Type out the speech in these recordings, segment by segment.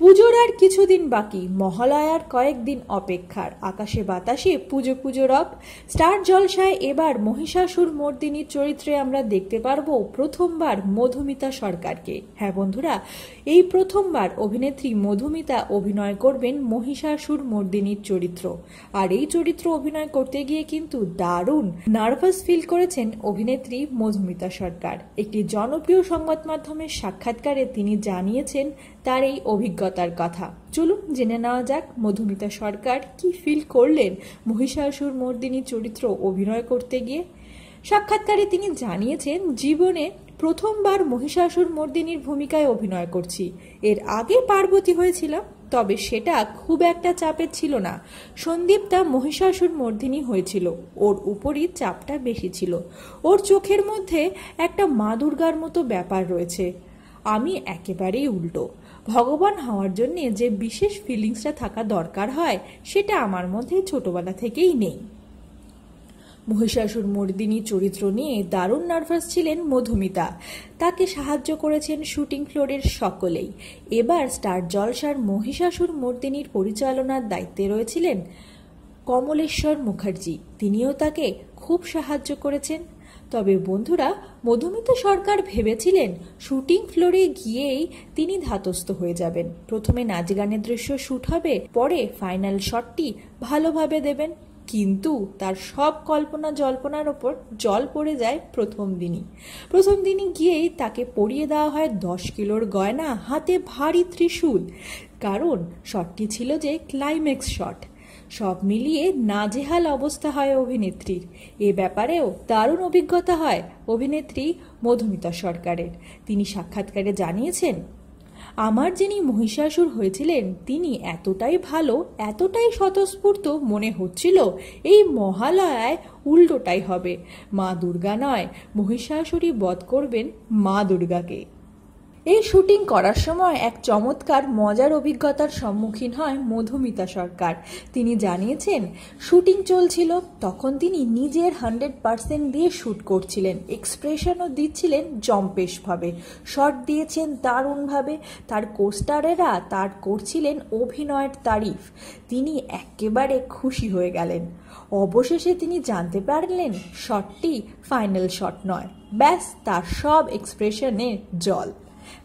পুজোর আর কিছুদিন বাকি মহালয়ার কয়েকদিন অপেক্ষার আকাশে বাতাসে পুজো পুজো রব স্টার জলসায় এবার মহিষাসুর মর্দিনীর চরিত্রে আমরা দেখতে পারবো প্রথমবার মধুমিতা সরকারকে হ্যাঁ বন্ধুরা এই প্রথমবার অভিনেত্রী মধুমিতা অভিনয় করবেন মহিষাসুর মর্দিনীর চরিত্র আর এই চরিত্র অভিনয় করতে গিয়ে কিন্তু দারুণ নার্ভাস ফিল করেছেন অভিনেত্রী মধুমিতা সরকার একটি জনপ্রিয় সংবাদ মাধ্যমের সাক্ষাৎকারে তিনি জানিয়েছেন তার এই অভিজ্ঞতা অভিজ্ঞতার কথা চলুন জেনে নেওয়া যাক মধুমিতা সরকার কি ফিল করলেন মহিষাসুর মর্দিনী চরিত্র অভিনয় করতে গিয়ে সাক্ষাৎকারে তিনি জানিয়েছেন জীবনে প্রথমবার মহিষাসুর মর্দিনীর ভূমিকায় অভিনয় করছি এর আগে পার্বতী হয়েছিলাম তবে সেটা খুব একটা চাপের ছিল না সন্দীপ তা মহিষাসুর মর্দিনী হয়েছিল ওর উপরই চাপটা বেশি ছিল ওর চোখের মধ্যে একটা মা দুর্গার মতো ব্যাপার রয়েছে আমি একেবারেই উল্টো ভগবান হওয়ার জন্যে যে বিশেষ ফিলিংসটা থাকা দরকার হয় সেটা আমার মধ্যে ছোটবেলা থেকেই নেই মহিষাসুর মর্দিনী চরিত্র নিয়ে দারুণ নার্ভাস ছিলেন মধুমিতা তাকে সাহায্য করেছেন শুটিং ফ্লোরের সকলেই এবার স্টার জলসার মহিষাসুর মর্দিনীর পরিচালনার দায়িত্বে রয়েছিলেন কমলেশ্বর মুখার্জি তিনিও তাকে খুব সাহায্য করেছেন তবে বন্ধুরা মধুমিতা সরকার ভেবেছিলেন শুটিং ফ্লোরে গিয়েই তিনি ধাতস্থ হয়ে যাবেন প্রথমে নাচ গানের দৃশ্য শ্যুট হবে পরে ফাইনাল শটটি ভালোভাবে দেবেন কিন্তু তার সব কল্পনা জল্পনার ওপর জল পড়ে যায় প্রথম দিনই প্রথম দিনই গিয়েই তাকে পরিয়ে দেওয়া হয় দশ কিলোর গয়না হাতে ভারী ত্রিশূল কারণ শটটি ছিল যে ক্লাইম্যাক্স শট সব মিলিয়ে নাজেহাল অবস্থা হয় অভিনেত্রীর এ ব্যাপারেও দারুণ অভিজ্ঞতা হয় অভিনেত্রী মধুমিতা সরকারের তিনি সাক্ষাৎকারে জানিয়েছেন আমার যিনি মহিষাসুর হয়েছিলেন তিনি এতটাই ভালো এতটাই স্বতঃস্ফূর্ত মনে হচ্ছিল এই মহালয়ায় উল্টোটাই হবে মা দুর্গা নয় মহিষাসুরই বধ করবেন মা দুর্গাকে এই শুটিং করার সময় এক চমৎকার মজার অভিজ্ঞতার সম্মুখীন হয় মধুমিতা সরকার তিনি জানিয়েছেন শুটিং চলছিল তখন তিনি নিজের হান্ড্রেড পারসেন্ট দিয়ে শ্যুট করছিলেন এক্সপ্রেশনও দিচ্ছিলেন জম্পেশভাবে শট দিয়েছেন দারুণভাবে তার কোস্টারেরা তার করছিলেন অভিনয়ের তারিফ তিনি একেবারে খুশি হয়ে গেলেন অবশেষে তিনি জানতে পারলেন শটটি ফাইনাল শট নয় ব্যাস তার সব এক্সপ্রেশনে জল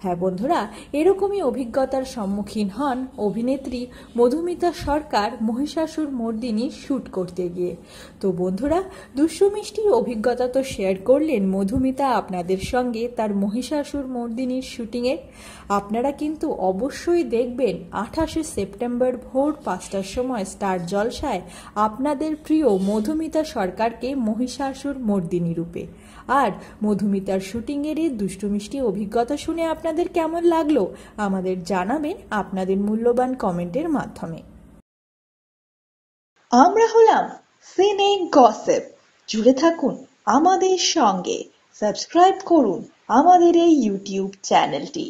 হ্যাঁ বন্ধুরা এরকমই অভিজ্ঞতার সম্মুখীন হন অভিনেত্রী মধুমিতা সরকার মহিষাসুর মর্দিনী শ্যুট করতে গিয়ে তো বন্ধুরা মিষ্টির অভিজ্ঞতা তো শেয়ার করলেন মধুমিতা আপনাদের সঙ্গে তার মহিষাসুর মর্দিনীর শ্যুটিংয়ে আপনারা কিন্তু অবশ্যই দেখবেন আঠাশে সেপ্টেম্বর ভোর পাঁচটার সময় স্টার জলসায় আপনাদের প্রিয় মধুমিতা সরকারকে মহিষাসুর মর্দিনী রূপে আর মধুমিতার শ্যুটিংয়ের এই দুষ্টমিষ্টি অভিজ্ঞতা শুনে আপনাদের কেমন লাগলো আমাদের জানাবেন আপনাদের মূল্যবান কমেন্টের মাধ্যমে আমরা হলাম সিনে গসেপ জুড়ে থাকুন আমাদের সঙ্গে সাবস্ক্রাইব করুন আমাদের এই ইউটিউব চ্যানেলটি